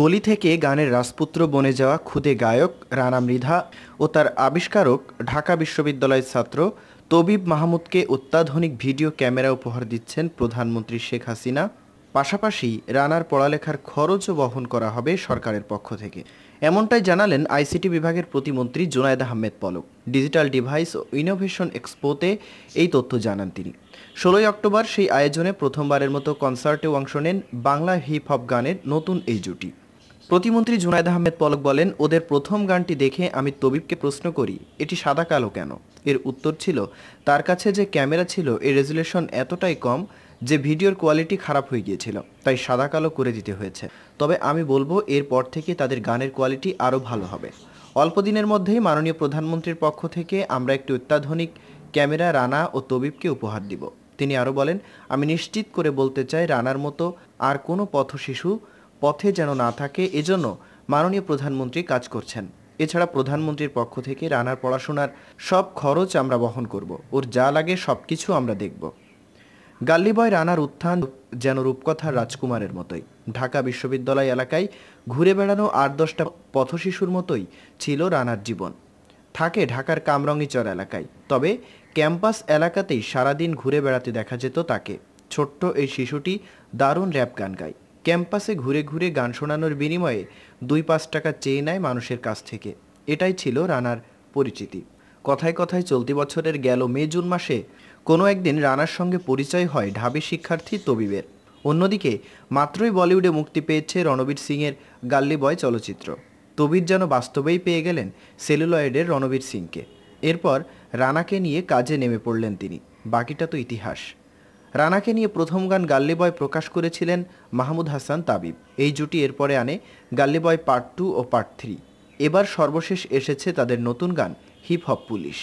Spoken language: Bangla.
গলি থেকে গানের রাজপুত্র বনে যাওয়া ক্ষুদে গায়ক রানা মৃধা ও তার আবিষ্কারক ঢাকা বিশ্ববিদ্যালয়ের ছাত্র তবিব মাহমুদকে অত্যাধুনিক ভিডিও ক্যামেরা উপহার দিচ্ছেন প্রধানমন্ত্রী শেখ হাসিনা পাশাপাশি রানার পড়ালেখার খরচও বহন করা হবে সরকারের পক্ষ থেকে এমনটাই জানালেন আইসিটি বিভাগের প্রতিমন্ত্রী জোনায়েদ আহমেদ পলক ডিজিটাল ডিভাইস ও ইনোভেশন এক্সপোতে এই তথ্য জানান তিনি ষোলোই অক্টোবর সেই আয়োজনে প্রথমবারের মতো কনসার্টেও অংশ নেন বাংলা হিপ হপ গানের নতুন এই জুটি প্রতিমন্ত্রী জুনায়দ আহমেদ পলক বলেন ওদের প্রথম গানটি দেখে আমি তবিবকে প্রশ্ন করি এটি সাদা কালো কেন এর উত্তর ছিল তার কাছে যে ক্যামেরা ছিল এর রেজুলেশন এতটাই কম যে ভিডিওর কোয়ালিটি খারাপ হয়ে গিয়েছিল তাই সাদা কালো করে দিতে হয়েছে তবে আমি বলবো এরপর থেকে তাদের গানের কোয়ালিটি আরও ভালো হবে অল্প দিনের মধ্যেই মাননীয় প্রধানমন্ত্রীর পক্ষ থেকে আমরা একটি অত্যাধুনিক ক্যামেরা রানা ও তবিবকে উপহার দিব তিনি আরও বলেন আমি নিশ্চিত করে বলতে চাই রানার মতো আর কোনো পথ শিশু পথে যেন না থাকে এজন্য মাননীয় প্রধানমন্ত্রী কাজ করছেন এছাড়া প্রধানমন্ত্রীর পক্ষ থেকে রানার পড়াশোনার সব খরচ আমরা বহন করব ওর যা লাগে সব কিছু আমরা দেখব গাল্লিবয় রানার উত্থান যেন রূপকথার রাজকুমারের মতোই ঢাকা বিশ্ববিদ্যালয় এলাকায় ঘুরে বেড়ানো আট দশটা পথশিশুর মতোই ছিল রানার জীবন থাকে ঢাকার কামরঙ্গিচর এলাকায় তবে ক্যাম্পাস এলাকাতেই সারাদিন ঘুরে বেড়াতে দেখা যেত তাকে ছোট্ট এই শিশুটি দারুণ র্যাপ গান গায় ক্যাম্পাসে ঘুরে ঘুরে গান শোনানোর বিনিময়ে দুই পাঁচ টাকা চেয়ে নেয় মানুষের কাছ থেকে এটাই ছিল রানার পরিচিতি কথায় কথায় চলতি বছরের গেল মে জুন মাসে কোনো একদিন রানার সঙ্গে পরিচয় হয় ঢাবি শিক্ষার্থী তবিবের অন্যদিকে মাত্রই বলিউডে মুক্তি পেয়েছে রণবীর সিংয়ের গাল্লি বয় চলচ্চিত্র তবির যেন বাস্তবেই পেয়ে গেলেন সেলুলয়েডের রণবীর সিংকে এরপর রানাকে নিয়ে কাজে নেমে পড়লেন তিনি বাকিটা তো ইতিহাস রানাকে নিয়ে প্রথম গান গাল্লি বয় প্রকাশ করেছিলেন মাহমুদ হাসান তাবিব এই জুটি এরপরে আনে গাল্লি বয় পার্ট টু ও পার্ট থ্রি এবার সর্বশেষ এসেছে তাদের নতুন গান হিপ হপ পুলিশ